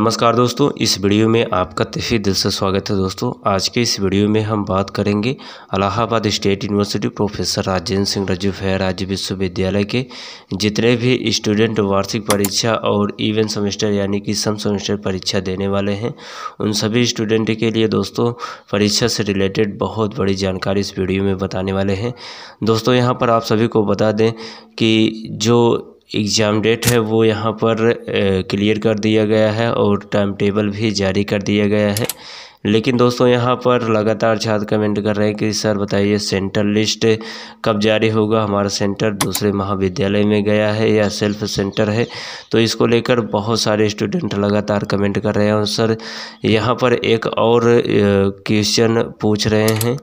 नमस्कार दोस्तों इस वीडियो में आपका तफी दिल से स्वागत है दोस्तों आज के इस वीडियो में हम बात करेंगे Allahabad state university professor Rajendra Singh Rajju है राज्य विश्वविद्यालय के जितने भी स्टूडेंट वार्षिक परीक्षा और इवन सेमेस्टर यानी कि सम सेमेस्टर परीक्षा देने वाले हैं उन सभी स्टूडेंट के लिए दोस्तों परीक्षा से रिलेटेड बहुत बड़ी जानकारी इस वीडियो में बताने वाले हैं दोस्तों यहाँ पर आप सभी को बता दें कि जो एग्ज़ाम डेट है वो यहाँ पर क्लियर कर दिया गया है और टाइम टेबल भी जारी कर दिया गया है लेकिन दोस्तों यहाँ पर लगातार छात्र कमेंट कर रहे हैं कि सर बताइए सेंटर लिस्ट कब जारी होगा हमारा सेंटर दूसरे महाविद्यालय में गया है या सेल्फ सेंटर है तो इसको लेकर बहुत सारे स्टूडेंट लगातार कमेंट कर रहे हैं और सर यहाँ पर एक और क्वेश्चन पूछ रहे हैं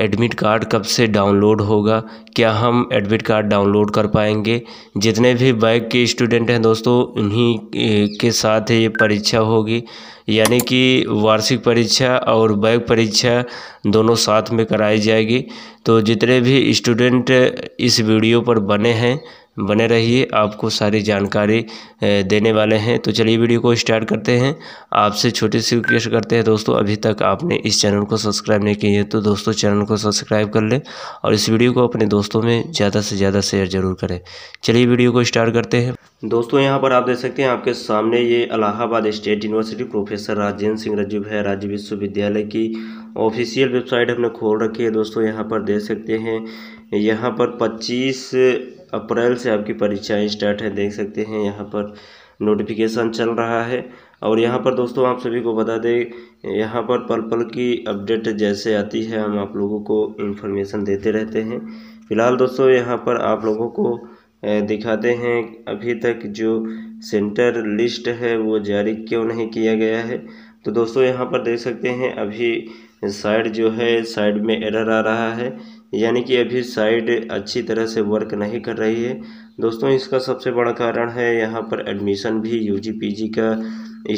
एडमिट कार्ड कब से डाउनलोड होगा क्या हम एडमिट कार्ड डाउनलोड कर पाएंगे जितने भी बैक के स्टूडेंट हैं दोस्तों उन्हीं के साथ ये परीक्षा होगी यानी कि वार्षिक परीक्षा और बैक परीक्षा दोनों साथ में कराई जाएगी तो जितने भी स्टूडेंट इस वीडियो पर बने हैं बने रहिए आपको सारी जानकारी देने वाले हैं तो चलिए वीडियो को स्टार्ट करते हैं आपसे छोटी सी रिक्वेस्ट करते हैं दोस्तों अभी तक आपने इस चैनल को सब्सक्राइब नहीं किया है तो दोस्तों चैनल को सब्सक्राइब कर लें और इस वीडियो को अपने दोस्तों में ज़्यादा से ज़्यादा शेयर ज़रूर करें चलिए वीडियो को स्टार्ट करते हैं दोस्तों यहाँ पर आप देख सकते हैं आपके सामने ये Allahabad state university professor Rajendra Singh Rajju है राज्य विश्वविद्यालय की ऑफिशियल वेबसाइट हमने खोल रखी है दोस्तों यहाँ पर देख सकते हैं यहाँ पर अप्रैल से आपकी परीक्षाएं स्टार्ट है देख सकते हैं यहाँ पर नोटिफिकेशन चल रहा है और यहाँ पर दोस्तों आप सभी को बता दें यहाँ पर पल पल की अपडेट जैसे आती है हम आप लोगों को इन्फॉर्मेशन देते रहते हैं फ़िलहाल दोस्तों यहाँ पर आप लोगों को दिखाते हैं अभी तक जो सेंटर लिस्ट है वो जारी क्यों नहीं किया गया है तो दोस्तों यहाँ पर देख सकते हैं अभी साइड जो है साइड में एरर आ रहा है यानी कि अभी साइड अच्छी तरह से वर्क नहीं कर रही है दोस्तों इसका सबसे बड़ा कारण है यहाँ पर एडमिशन भी यू जी का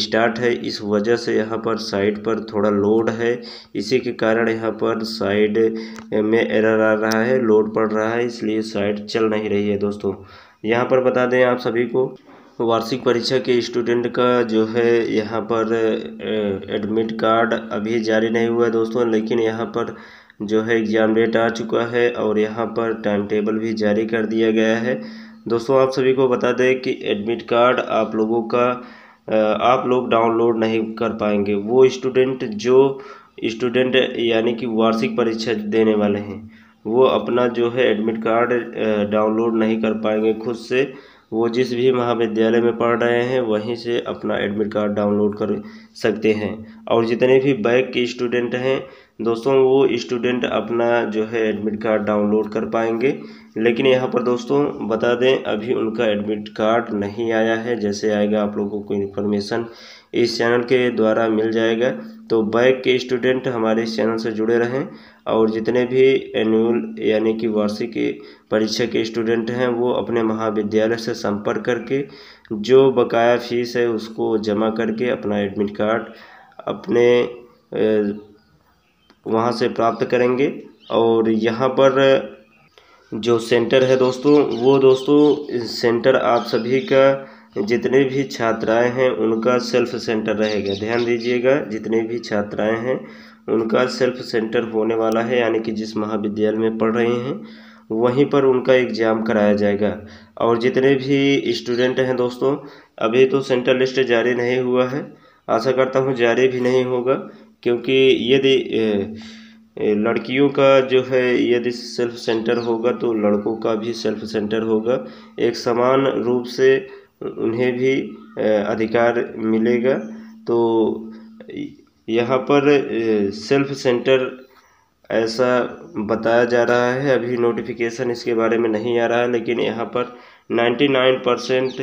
स्टार्ट है इस वजह से यहाँ पर साइड पर थोड़ा लोड है इसी के कारण यहाँ पर साइड में एरर आ रहा है लोड पड़ रहा है इसलिए साइड चल नहीं रही है दोस्तों यहाँ पर बता दें आप सभी को वार्षिक परीक्षा के स्टूडेंट का जो है यहाँ पर एडमिट कार्ड अभी जारी नहीं हुआ है दोस्तों लेकिन यहाँ पर जो है एग्ज़ाम डेट आ चुका है और यहाँ पर टाइम टेबल भी जारी कर दिया गया है दोस्तों आप सभी को बता दें कि एडमिट कार्ड आप लोगों का आप लोग डाउनलोड नहीं कर पाएंगे वो स्टूडेंट जो स्टूडेंट यानी कि वार्षिक परीक्षा देने वाले हैं वो अपना जो है एडमिट कार्ड डाउनलोड नहीं कर पाएंगे खुद से वो जिस भी महाविद्यालय में पढ़ रहे हैं वहीं से अपना एडमिट कार्ड डाउनलोड कर सकते हैं और जितने भी बैक के स्टूडेंट हैं दोस्तों वो स्टूडेंट अपना जो है एडमिट कार्ड डाउनलोड कर पाएंगे लेकिन यहाँ पर दोस्तों बता दें अभी उनका एडमिट कार्ड नहीं आया है जैसे आएगा आप लोगों को इन्फॉर्मेशन इस चैनल के द्वारा मिल जाएगा तो बैक के स्टूडेंट हमारे इस चैनल से जुड़े रहें और जितने भी एनुअल यानी कि वार्षिक परीक्षा के स्टूडेंट हैं वो अपने महाविद्यालय से संपर्क करके जो बकाया फीस है उसको जमा करके अपना एडमिट कार्ड अपने वहाँ से प्राप्त करेंगे और यहाँ पर जो सेंटर है दोस्तों वो दोस्तों सेंटर आप सभी का जितने भी छात्राएं हैं उनका सेल्फ सेंटर रहेगा ध्यान दीजिएगा जितने भी छात्राएं हैं उनका सेल्फ सेंटर होने वाला है यानी कि जिस महाविद्यालय में पढ़ रहे हैं वहीं पर उनका एग्ज़ाम कराया जाएगा और जितने भी स्टूडेंट हैं दोस्तों अभी तो सेंटर लिस्ट जारी नहीं हुआ है आशा करता हूँ जारी भी नहीं होगा क्योंकि यदि लड़कियों का जो है यदि सेल्फ सेंटर होगा तो लड़कों का भी सेल्फ सेंटर होगा एक समान रूप से उन्हें भी अधिकार मिलेगा तो यहाँ पर सेल्फ सेंटर ऐसा बताया जा रहा है अभी नोटिफिकेशन इसके बारे में नहीं आ रहा है लेकिन यहाँ पर 99 परसेंट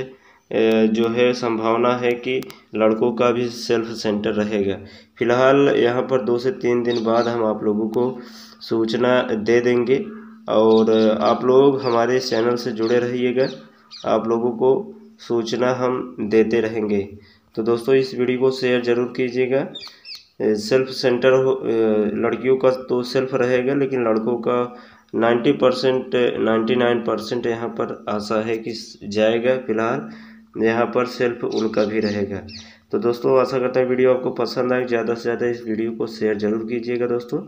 जो है संभावना है कि लड़कों का भी सेल्फ सेंटर रहेगा फ़िलहाल यहाँ पर दो से तीन दिन बाद हम आप लोगों को सूचना दे देंगे और आप लोग हमारे चैनल से जुड़े रहिएगा आप लोगों को सूचना हम देते रहेंगे तो दोस्तों इस वीडियो को शेयर ज़रूर कीजिएगा सेल्फ सेंटर हो लड़कियों का तो सेल्फ रहेगा लेकिन लड़कों का ninety percent ninety nine percent यहाँ पर आशा है कि जाएगा फिलहाल यहाँ पर सेल्फ उनका भी रहेगा तो दोस्तों आशा करता है वीडियो आपको पसंद आए ज़्यादा से ज़्यादा इस वीडियो को शेयर ज़रूर कीजिएगा दोस्तों